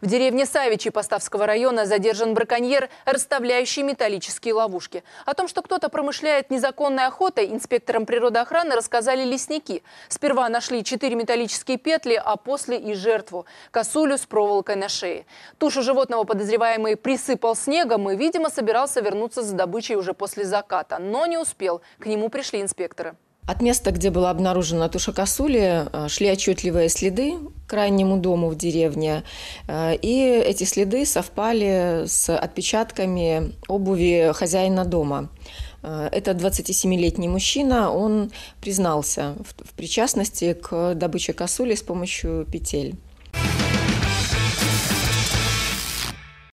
В деревне Савичи Поставского района задержан браконьер, расставляющий металлические ловушки. О том, что кто-то промышляет незаконной охотой, инспекторам природоохраны рассказали лесники. Сперва нашли четыре металлические петли, а после и жертву – косулю с проволокой на шее. Тушу животного подозреваемый присыпал снегом и, видимо, собирался вернуться за добычей уже после заката, но не успел. К нему пришли инспекторы. От места, где была обнаружена туша косули, а, шли отчетливые следы к крайнему дому в деревне. Э, и эти следы совпали с отпечатками обуви хозяина дома. Э, это 27-летний мужчина, он признался в причастности к добыче косули с помощью петель.